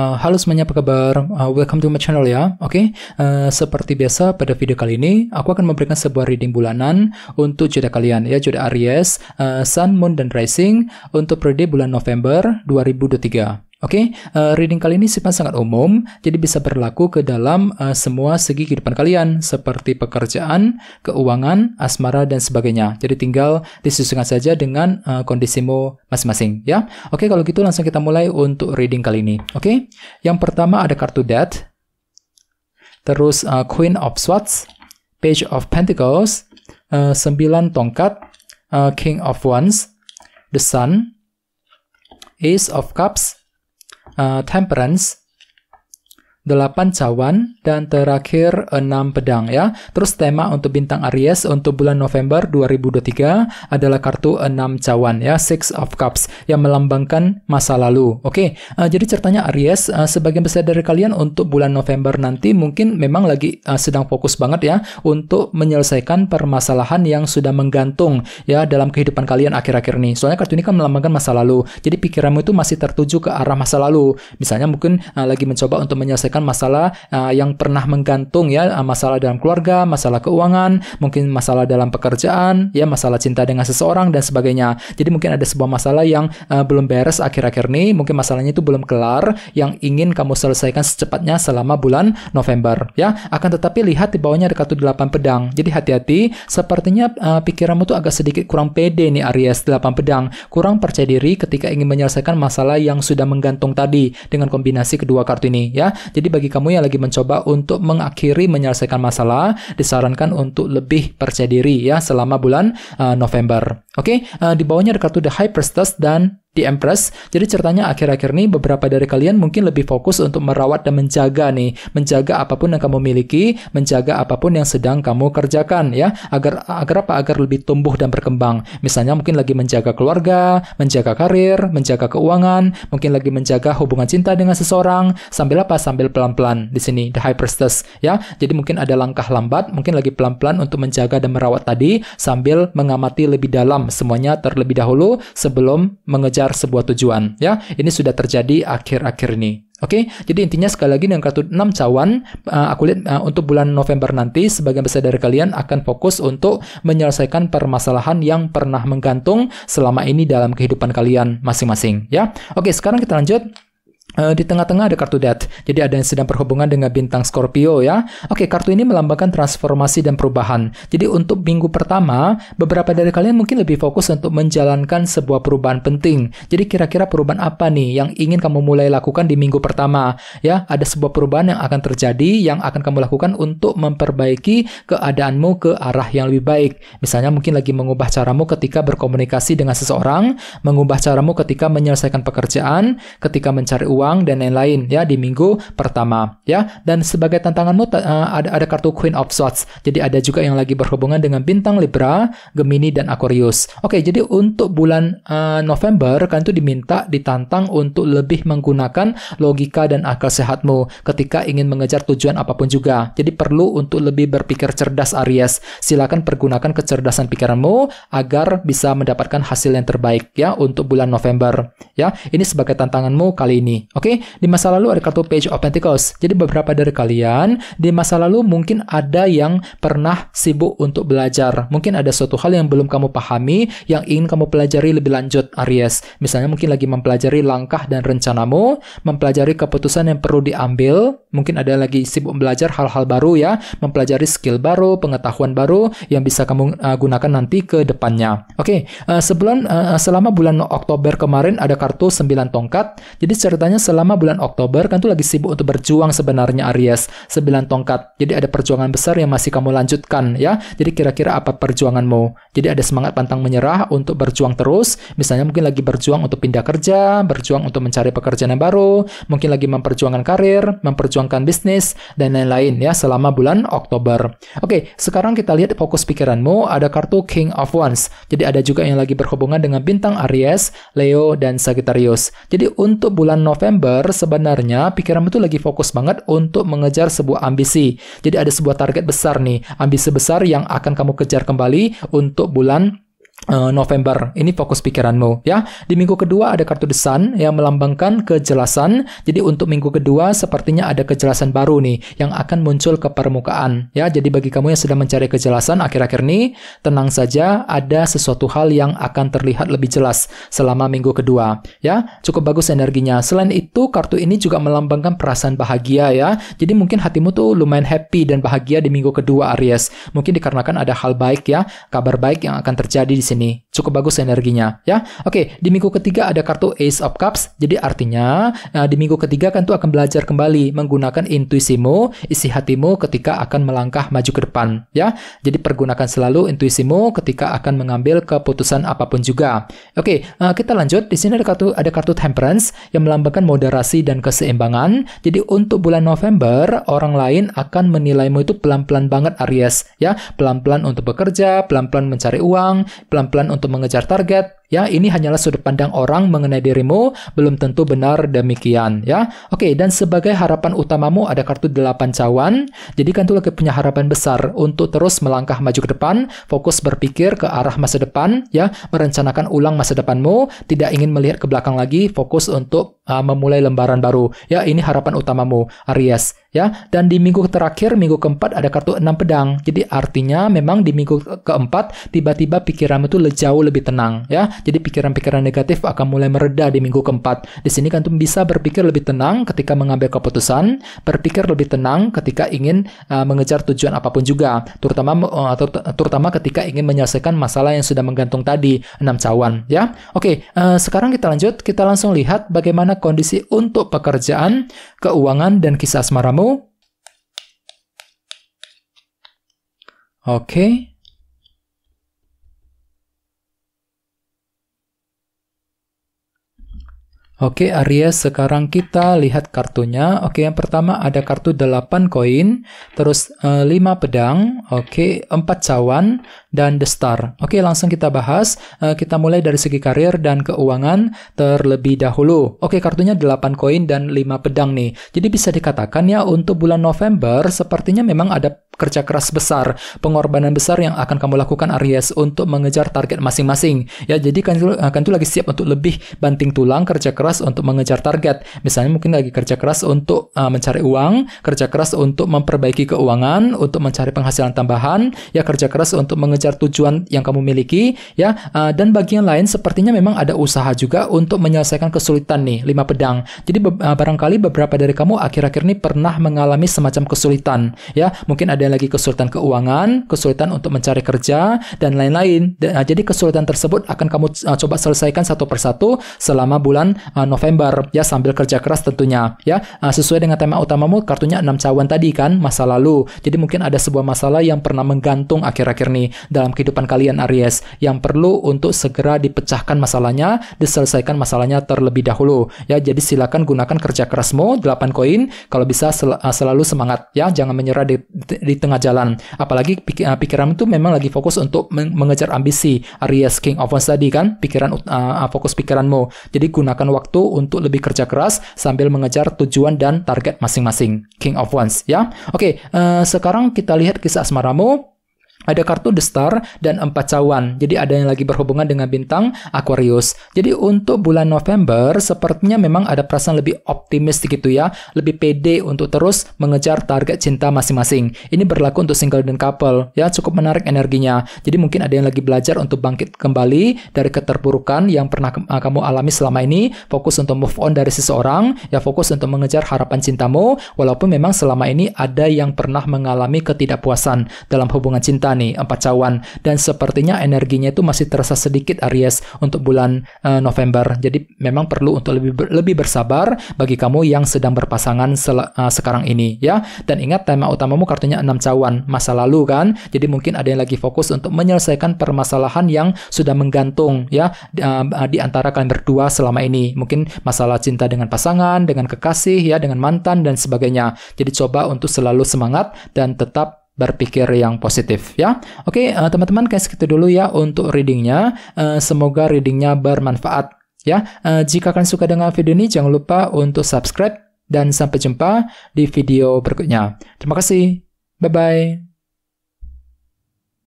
Uh, halo semuanya, apa kabar? Uh, welcome to my channel ya. Oke, okay? uh, seperti biasa pada video kali ini aku akan memberikan sebuah reading bulanan untuk jeda kalian ya, jeda Aries, uh, Sun, Moon dan Rising untuk periode bulan November 2023. Oke, okay? uh, eh, reading kali ini sifat sangat umum, jadi bisa berlaku ke dalam uh, semua segi kehidupan kalian, seperti pekerjaan, keuangan, asmara, dan sebagainya. Jadi tinggal disusunkan saja dengan uh, kondisimu masing-masing, ya. Oke, okay, kalau gitu langsung kita mulai untuk reading kali ini. Oke, okay? yang pertama ada kartu Death, terus uh, Queen of Swords, Page of Pentacles, uh, sembilan tongkat, uh, King of Wands, The Sun, Ace of Cups, Uh, temperance 8 cawan, dan terakhir 6 pedang ya. Terus tema untuk bintang Aries untuk bulan November 2023 adalah kartu 6 cawan ya, Six of Cups yang melambangkan masa lalu. Oke, okay. uh, eh, jadi ceritanya Aries uh, sebagian besar dari kalian untuk bulan November nanti mungkin memang lagi uh, sedang fokus banget ya untuk menyelesaikan permasalahan yang sudah menggantung ya dalam kehidupan kalian akhir-akhir ini. Soalnya kartu ini kan melambangkan masa lalu. Jadi pikiranmu itu masih tertuju ke arah masa lalu. Misalnya mungkin uh, lagi mencoba untuk menyelesaikan menyelesaikan masalah uh, yang pernah menggantung ya, uh, masalah dalam keluarga, masalah keuangan, mungkin masalah dalam pekerjaan, ya masalah cinta dengan seseorang dan sebagainya. Jadi mungkin ada sebuah masalah yang uh, belum beres akhir-akhir ini, mungkin masalahnya itu belum kelar yang ingin kamu selesaikan secepatnya selama bulan November ya. Akan tetapi lihat di bawahnya ada kartu 8 pedang. Jadi hati-hati, sepertinya uh, pikiranmu tuh agak sedikit kurang pede nih Aries 8 pedang, kurang percaya diri ketika ingin menyelesaikan masalah yang sudah menggantung tadi dengan kombinasi kedua kartu ini ya. Jadi jadi bagi kamu yang lagi mencoba untuk mengakhiri menyelesaikan masalah, disarankan untuk lebih percaya diri ya selama bulan uh, November. Oke, okay? uh, eh, di bawahnya ada kartu The High Priestess dan The Empress. Jadi ceritanya akhir-akhir ini beberapa dari kalian mungkin lebih fokus untuk merawat dan menjaga nih, menjaga apapun yang kamu miliki, menjaga apapun yang sedang kamu kerjakan ya, agar agar apa? Agar lebih tumbuh dan berkembang. Misalnya mungkin lagi menjaga keluarga, menjaga karir, menjaga keuangan, mungkin lagi menjaga hubungan cinta dengan seseorang, sambil apa? Sambil pelan-pelan di sini The High Priestess ya. Jadi mungkin ada langkah lambat, mungkin lagi pelan-pelan untuk menjaga dan merawat tadi sambil mengamati lebih dalam paham semuanya terlebih dahulu sebelum mengejar sebuah tujuan, ya. Ini sudah terjadi akhir-akhir ini. Oke, okay? jadi intinya sekali lagi dengan kartu 6 cawan, uh, aku lihat uh, untuk bulan November nanti, sebagian besar dari kalian akan fokus untuk menyelesaikan permasalahan yang pernah menggantung selama ini dalam kehidupan kalian masing-masing. Ya, oke, okay, sekarang kita lanjut Eh, di tengah-tengah ada kartu death, jadi ada yang sedang berhubungan dengan bintang Scorpio ya. Oke, kartu ini melambangkan transformasi dan perubahan. Jadi untuk minggu pertama, beberapa dari kalian mungkin lebih fokus untuk menjalankan sebuah perubahan penting. Jadi kira-kira perubahan apa nih yang ingin kamu mulai lakukan di minggu pertama? Ya, ada sebuah perubahan yang akan terjadi yang akan kamu lakukan untuk memperbaiki keadaanmu ke arah yang lebih baik. Misalnya mungkin lagi mengubah caramu ketika berkomunikasi dengan seseorang, mengubah caramu ketika menyelesaikan pekerjaan, ketika mencari uang uang dan lain-lain ya di minggu pertama ya. Dan sebagai tantanganmu uh, ada ada kartu Queen of Swords. Jadi ada juga yang lagi berhubungan dengan bintang Libra, Gemini dan Aquarius. Oke, jadi untuk bulan uh, November kan itu diminta ditantang untuk lebih menggunakan logika dan akal sehatmu ketika ingin mengejar tujuan apapun juga. Jadi perlu untuk lebih berpikir cerdas Aries. Silakan pergunakan kecerdasan pikiranmu agar bisa mendapatkan hasil yang terbaik ya untuk bulan November ya. Ini sebagai tantanganmu kali ini. Oke, okay? di masa lalu ada kartu Page of Pentacles. Jadi beberapa dari kalian di masa lalu mungkin ada yang pernah sibuk untuk belajar. Mungkin ada suatu hal yang belum kamu pahami yang ingin kamu pelajari lebih lanjut, Aries. Misalnya mungkin lagi mempelajari langkah dan rencanamu, mempelajari keputusan yang perlu diambil. Mungkin ada lagi sibuk belajar hal-hal baru ya, mempelajari skill baru, pengetahuan baru yang bisa kamu uh, gunakan nanti ke depannya. Oke, okay, uh, eh, sebelum uh, selama bulan Oktober kemarin ada kartu 9 tongkat. Jadi ceritanya selama bulan Oktober kan tuh lagi sibuk untuk berjuang sebenarnya Aries sembilan tongkat. Jadi ada perjuangan besar yang masih kamu lanjutkan ya. Jadi kira-kira apa perjuanganmu? Jadi ada semangat pantang menyerah untuk berjuang terus. Misalnya mungkin lagi berjuang untuk pindah kerja, berjuang untuk mencari pekerjaan yang baru, mungkin lagi memperjuangkan karir, memperjuangkan bisnis dan lain-lain ya selama bulan Oktober. Oke, sekarang kita lihat fokus pikiranmu ada kartu King of Wands. Jadi ada juga yang lagi berhubungan dengan bintang Aries, Leo dan Sagittarius. Jadi untuk bulan November November sebenarnya pikiranmu itu lagi fokus banget untuk mengejar sebuah ambisi. Jadi ada sebuah target besar nih, ambisi besar yang akan kamu kejar kembali untuk bulan Eh, November. Ini fokus pikiranmu ya. Di minggu kedua ada kartu desan yang melambangkan kejelasan. Jadi untuk minggu kedua sepertinya ada kejelasan baru nih yang akan muncul ke permukaan ya. Jadi bagi kamu yang sedang mencari kejelasan akhir-akhir ini, tenang saja ada sesuatu hal yang akan terlihat lebih jelas selama minggu kedua ya. Cukup bagus energinya. Selain itu kartu ini juga melambangkan perasaan bahagia ya. Jadi mungkin hatimu tuh lumayan happy dan bahagia di minggu kedua Aries. Mungkin dikarenakan ada hal baik ya, kabar baik yang akan terjadi di sini. Cukup bagus energinya, ya. Oke, di minggu ketiga ada kartu Ace of Cups. Jadi artinya nah, di minggu ketiga kan tuh akan belajar kembali menggunakan intuisimu, isi hatimu ketika akan melangkah maju ke depan, ya. Jadi pergunakan selalu intuisimu ketika akan mengambil keputusan apapun juga. Oke, nah, kita lanjut. Di sini ada kartu ada kartu Temperance yang melambangkan moderasi dan keseimbangan. Jadi untuk bulan November, orang lain akan menilaimu itu pelan-pelan banget Aries, ya. Pelan-pelan untuk bekerja, pelan-pelan mencari uang, pelan pelan-pelan untuk mengejar target, Ya, ini hanyalah sudut pandang orang mengenai dirimu, belum tentu benar demikian, ya. Oke, dan sebagai harapan utamamu ada kartu delapan cawan. Jadi kan tuh lagi punya harapan besar untuk terus melangkah maju ke depan, fokus berpikir ke arah masa depan, ya, merencanakan ulang masa depanmu, tidak ingin melihat ke belakang lagi, fokus untuk uh, memulai lembaran baru. Ya, ini harapan utamamu, Aries, ya. Dan di minggu terakhir, minggu keempat ada kartu enam pedang. Jadi artinya memang di minggu keempat tiba-tiba pikiranmu itu jauh lebih tenang, ya jadi pikiran-pikiran negatif akan mulai mereda di minggu keempat. Di sini tuh bisa berpikir lebih tenang ketika mengambil keputusan, berpikir lebih tenang ketika ingin uh, mengejar tujuan apapun juga, terutama uh, terutama ketika ingin menyelesaikan masalah yang sudah menggantung tadi enam cawan ya. Oke, uh, sekarang kita lanjut, kita langsung lihat bagaimana kondisi untuk pekerjaan, keuangan dan kisah asmaramu. Oke. Okay. Oke okay, Aries, sekarang kita lihat kartunya. Oke, okay, yang pertama ada kartu 8 koin, terus uh, eh, 5 pedang, oke, okay, 4 cawan, dan The Star. Oke, langsung kita bahas. Eh, kita mulai dari segi karir dan keuangan terlebih dahulu. Oke, kartunya 8 koin dan 5 pedang nih. Jadi bisa dikatakan ya untuk bulan November sepertinya memang ada kerja keras besar, pengorbanan besar yang akan kamu lakukan Aries untuk mengejar target masing-masing. Ya, jadi kan eh, kan itu lagi siap untuk lebih banting tulang kerja keras untuk mengejar target. Misalnya mungkin lagi kerja keras untuk uh, mencari uang, kerja keras untuk memperbaiki keuangan, untuk mencari penghasilan tambahan, ya kerja keras untuk mengejar mengejar tujuan yang kamu miliki ya uh, dan bagian lain sepertinya memang ada usaha juga untuk menyelesaikan kesulitan nih lima pedang jadi be eh, barangkali beberapa dari kamu akhir-akhir ini pernah mengalami semacam kesulitan ya mungkin ada lagi kesulitan keuangan kesulitan untuk mencari kerja dan lain-lain nah, jadi kesulitan tersebut akan kamu uh, coba selesaikan satu persatu selama bulan uh, November ya sambil kerja keras tentunya ya uh, sesuai dengan tema utamamu kartunya enam cawan tadi kan masa lalu jadi mungkin ada sebuah masalah yang pernah menggantung akhir-akhir ini dalam kehidupan kalian Aries yang perlu untuk segera dipecahkan masalahnya, diselesaikan masalahnya terlebih dahulu. Ya, jadi silakan gunakan kerja kerasmu 8 koin kalau bisa sel eh, selalu semangat ya, jangan menyerah di, di, tengah jalan. Apalagi pik eh, pikiran itu memang lagi fokus untuk mengejar ambisi Aries King of Wands tadi kan, pikiran uh, fokus pikiranmu. Jadi gunakan waktu untuk lebih kerja keras sambil mengejar tujuan dan target masing-masing. King of Wands ya. Oke, okay, uh, sekarang kita lihat kisah asmaramu ada kartu The Star dan empat cawan. Jadi ada yang lagi berhubungan dengan bintang Aquarius. Jadi untuk bulan November sepertinya memang ada perasaan lebih optimis gitu ya, lebih pede untuk terus mengejar target cinta masing-masing. Ini berlaku untuk single dan couple ya, cukup menarik energinya. Jadi mungkin ada yang lagi belajar untuk bangkit kembali dari keterpurukan yang pernah ah, kamu alami selama ini, fokus untuk move on dari seseorang, ya fokus untuk mengejar harapan cintamu walaupun memang selama ini ada yang pernah mengalami ketidakpuasan dalam hubungan cinta nih, 4 eh, cawan. Dan sepertinya energinya itu masih terasa sedikit Aries untuk bulan uh, November. Jadi memang perlu untuk lebih ber, lebih bersabar bagi kamu yang sedang berpasangan sel, uh, eh, sekarang ini ya. Dan ingat tema utamamu kartunya enam cawan, masa lalu kan. Jadi mungkin ada yang lagi fokus untuk menyelesaikan permasalahan yang sudah menggantung ya di, uh, di antara kalian berdua selama ini. Mungkin masalah cinta dengan pasangan, dengan kekasih ya, dengan mantan dan sebagainya. Jadi coba untuk selalu semangat dan tetap berpikir yang positif ya. Oke, okay, uh, eh, teman-teman kayak segitu dulu ya untuk readingnya. Uh, semoga readingnya bermanfaat ya. Uh, jika kalian suka dengan video ini jangan lupa untuk subscribe dan sampai jumpa di video berikutnya. Terima kasih. Bye bye.